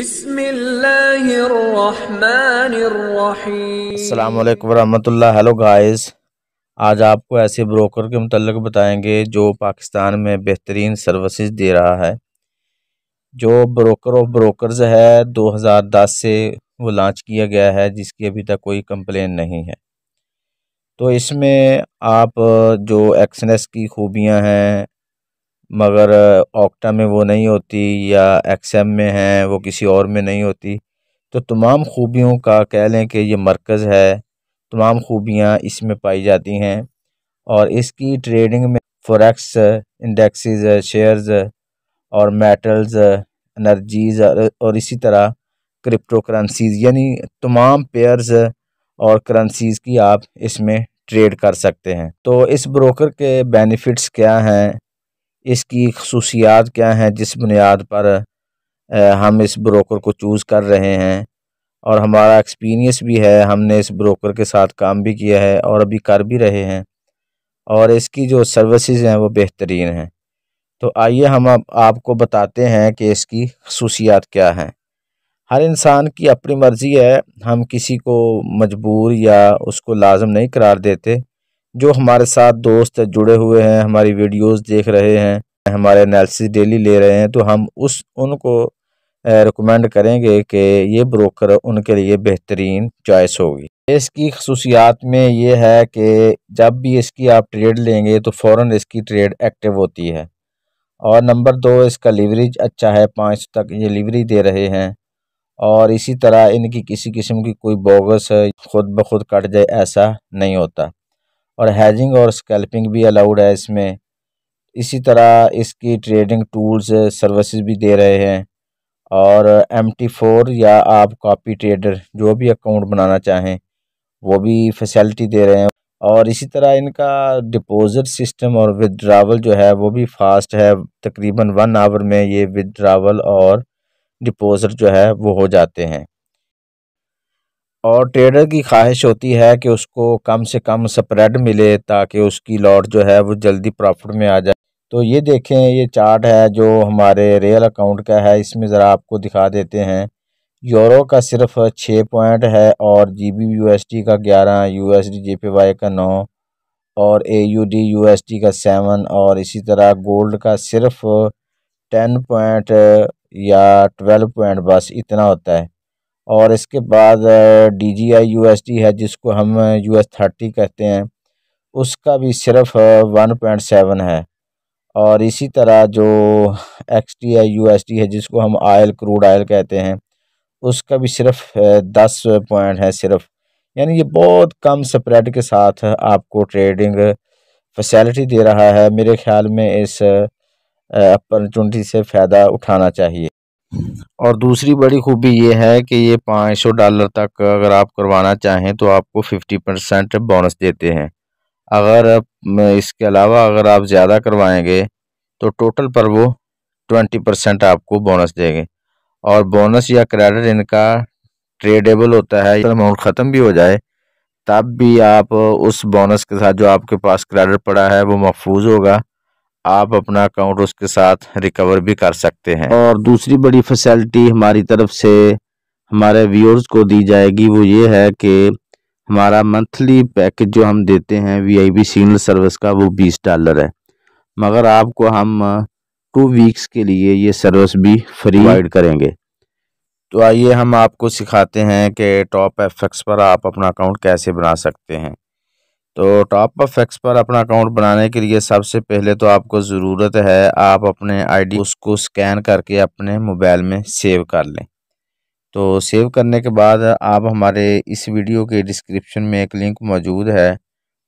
अस्सलाम वालेकुम hello guys आज आपको ऐसे ब्रोकर के मतलब बताएंगे जो पाकिस्तान में बेहतरीन सर्विसेज दे रहा है जो ब्रोकर ऑफ ब्रोकर्स है 2010 से वो लॉन्च किया गया है जिसकी अभी तक कोई कंप्लेन नहीं है तो इसमें आप जो एक्सनेस की खूबियां हैं मगर ऑक्टा में वो नहीं होती या एक्सएम में है वो किसी और में नहीं होती तो तमाम ख़ूबियों का कह लें कि ये मरकज़ है तमाम ख़ूबियाँ इसमें पाई जाती हैं और इसकी ट्रेडिंग में फ़ोरेक्स इंडेक्सेस शेयर्स और मेटल्स एनर्जीज़ और इसी तरह क्रिप्टो करेंसीज़ यानी तमाम पेयर्स और करेंसीज़ की आप इसमें ट्रेड कर सकते हैं तो इस ब्रोकर के बेनिफिट्स क्या हैं इसकी खसूसियात क्या हैं जिस बुनियाद पर हम इस ब्रोकर को चूज़ कर रहे हैं और हमारा एक्सपीरियंस भी है हमने इस ब्रोकर के साथ काम भी किया है और अभी कर भी रहे हैं और इसकी जो सर्विसेज हैं वो बेहतरीन हैं तो आइए हम आप, आपको बताते हैं कि इसकी खसूसियात क्या हैं हर इंसान की अपनी मर्ज़ी है हम किसी को मजबूर या उसको लाजम नहीं करार देते जो हमारे साथ दोस्त जुड़े हुए हैं हमारी वीडियोस देख रहे हैं हमारे एनालिसिस डेली ले रहे हैं तो हम उस उनको रिकमेंड करेंगे कि ये ब्रोकर उनके लिए बेहतरीन चॉइस होगी इसकी खसूसियात में ये है कि जब भी इसकी आप ट्रेड लेंगे तो फ़ौर इसकी ट्रेड एक्टिव होती है और नंबर दो इसका लिवरेज अच्छा है पाँच तक ये लिवरी दे रहे हैं और इसी तरह इनकी किसी किस्म की कोई बोगस खुद ब खुद कट जाए ऐसा नहीं होता और हैजिंग और स्कैल्पिंग भी अलाउड है इसमें इसी तरह इसकी ट्रेडिंग टूल्स सर्विसेज भी दे रहे हैं और एम टी फोर या आप कॉपी ट्रेडर जो भी अकाउंट बनाना चाहें वो भी फैसिलिटी दे रहे हैं और इसी तरह इनका डिपॉजिट सिस्टम और विदड्रावल जो है वो भी फास्ट है तकरीबन वन आवर में ये विदड्रावल और डिपॉजिट जो है वो हो जाते हैं और ट्रेडर की ख्वाहिश होती है कि उसको कम से कम स्प्रेड मिले ताकि उसकी लॉट जो है वो जल्दी प्रॉफिट में आ जाए तो ये देखें ये चार्ट है जो हमारे रियल अकाउंट का है इसमें ज़रा आपको दिखा देते हैं यूरो का सिर्फ छः पॉइंट है और G B U S T का ग्यारह U S D J P Y का नौ और A U D U S T का सेवन और इसी तरह गोल्ड का सिर्फ टेन पॉइंट या ट्वेल्व पॉइंट बस इतना होता है और इसके बाद D G I U S D है जिसको हम यू एस थर्टी कहते हैं उसका भी सिर्फ वन पॉइंट सेवन है और इसी तरह जो X T I U S D है जिसको हम आयल क्रूड आयल कहते हैं उसका भी सिर्फ दस पॉइंट है सिर्फ यानी ये बहुत कम स्प्रेड के साथ आपको ट्रेडिंग फैसिलिटी दे रहा है मेरे ख्याल में इस अपॉर्चुनिटी से फ़ायदा उठाना चाहिए और दूसरी बड़ी खूबी ये है कि ये पाँच सौ डॉलर तक अगर आप करवाना चाहें तो आपको फिफ्टी परसेंट बोनस देते हैं अगर इसके अलावा अगर आप ज़्यादा करवाएंगे तो टोटल पर वो ट्वेंटी परसेंट आपको बोनस देंगे और बोनस या क्रेडिट इनका ट्रेडेबल होता है अमाउंट ख़त्म भी हो जाए तब भी आप उस बोनस के साथ जो आपके पास क्रेडिट पड़ा है वो महफूज होगा आप अपना अकाउंट उसके साथ रिकवर भी कर सकते हैं और दूसरी बड़ी फैसिलिटी हमारी तरफ से हमारे व्यूअर्स को दी जाएगी वो ये है कि हमारा मंथली पैकेज जो हम देते हैं बी सिग्नल सर्विस का वो बीस डॉलर है मगर आपको हम टू वीक्स के लिए ये सर्विस भी फ्री प्रोवाइड करेंगे तो आइए हम आपको सिखाते हैं कि टॉप एफएक्स पर आप अपना अकाउंट कैसे बना सकते हैं तो टॉप ऑफ एक्स पर अपना अकाउंट बनाने के लिए सबसे पहले तो आपको ज़रूरत है आप अपने आईडी उसको स्कैन करके अपने मोबाइल में सेव कर लें तो सेव करने के बाद आप हमारे इस वीडियो के डिस्क्रिप्शन में एक लिंक मौजूद है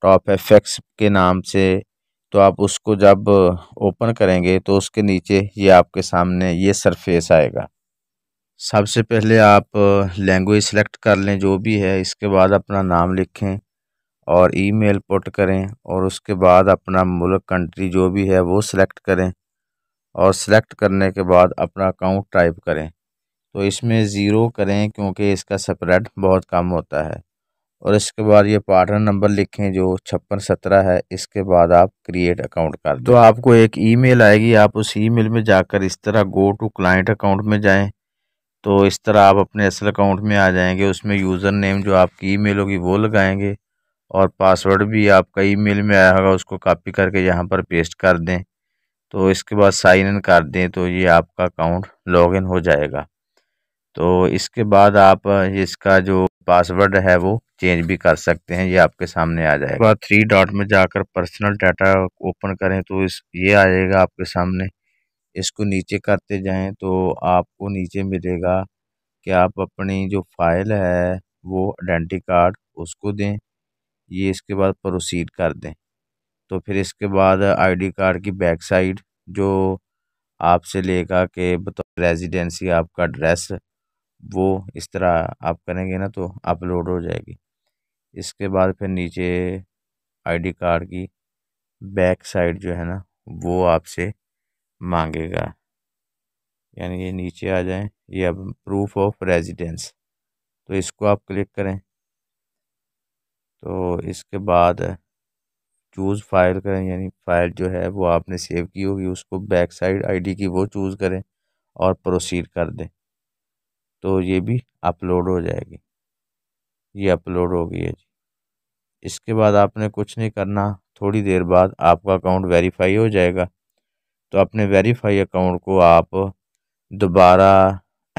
टॉप एफ एक्स के नाम से तो आप उसको जब ओपन करेंगे तो उसके नीचे ये आपके सामने ये सरफेस आएगा सबसे पहले आप लैंग्वेज सेलेक्ट कर लें जो भी है इसके बाद अपना नाम लिखें और ईमेल पुट करें और उसके बाद अपना मुल्क कंट्री जो भी है वो सिलेक्ट करें और सिलेक्ट करने के बाद अपना अकाउंट टाइप करें तो इसमें ज़ीरो करें क्योंकि इसका स्प्रेड बहुत कम होता है और इसके बाद ये पार्टनर नंबर लिखें जो छप्पन सत्रह है इसके बाद आप क्रिएट अकाउंट कर तो आपको एक ईमेल आएगी आप उस ईमेल में जाकर इस तरह गो टू क्लाइंट अकाउंट में जाएं तो इस तरह आप अपने असल अकाउंट में आ जाएंगे उसमें यूज़र नेम जो आपकी ईमेल होगी वो लगाएंगे और पासवर्ड भी आपका ईमेल में आया होगा उसको कॉपी करके यहाँ पर पेस्ट कर दें तो इसके बाद साइन इन कर दें तो ये आपका अकाउंट लॉगिन हो जाएगा तो इसके बाद आप इसका जो पासवर्ड है वो चेंज भी कर सकते हैं ये आपके सामने आ जाएगा बाद थ्री डॉट में जाकर पर्सनल डाटा ओपन करें तो इस ये आ जाएगा आपके सामने इसको नीचे करते जाएं तो आपको नीचे मिलेगा कि आप अपनी जो फाइल है वो आइडेंटी कार्ड उसको दें ये इसके बाद प्रोसीड कर दें तो फिर इसके बाद आईडी कार्ड की बैक साइड जो आपसे लेगा के बतौर रेजिडेंसी आपका एड्रेस वो इस तरह आप करेंगे ना तो अपलोड हो जाएगी इसके बाद फिर नीचे आईडी कार्ड की बैक साइड जो है ना वो आपसे मांगेगा यानी ये नीचे आ जाएं ये अब प्रूफ ऑफ रेजिडेंस तो इसको आप क्लिक करें तो इसके बाद चूज़ फ़ाइल करें यानी फ़ाइल जो है वो आपने सेव की होगी उसको बैक साइड आईडी की वो चूज़ करें और प्रोसीड कर दें तो ये भी अपलोड हो जाएगी ये अपलोड हो गई है जी इसके बाद आपने कुछ नहीं करना थोड़ी देर बाद आपका अकाउंट वेरीफाई हो जाएगा तो अपने वेरीफाई अकाउंट को आप दोबारा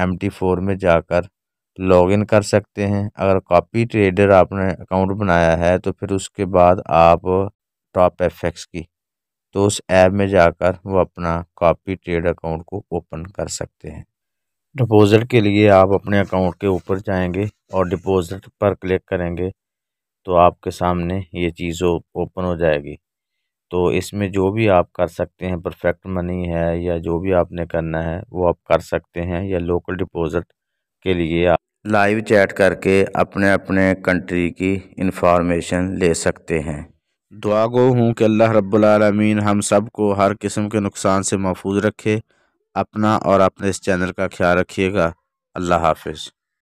एम टी फोर में जाकर लॉगिन कर सकते हैं अगर कॉपी ट्रेडर आपने अकाउंट बनाया है तो फिर उसके बाद आप टॉप एफ की तो उस ऐप में जाकर वो अपना कॉपी ट्रेड अकाउंट को ओपन कर सकते हैं डिपॉज़िट के लिए आप अपने अकाउंट के ऊपर जाएंगे और डिपॉज़िट पर क्लिक करेंगे तो आपके सामने ये चीज़ ओपन हो जाएगी तो इसमें जो भी आप कर सकते हैं परफेक्ट मनी है या जो भी आपने करना है वो आप कर सकते हैं या लोकल डिपॉज़िट के लिए आप लाइव चैट करके अपने अपने कंट्री की इंफॉर्मेशन ले सकते हैं दुआ गो हूँ कि अल्लाह रब्बुलमीन हम सब को हर किस्म के नुकसान से महफूज रखे अपना और अपने इस चैनल का ख्याल रखिएगा अल्लाह हाफिज़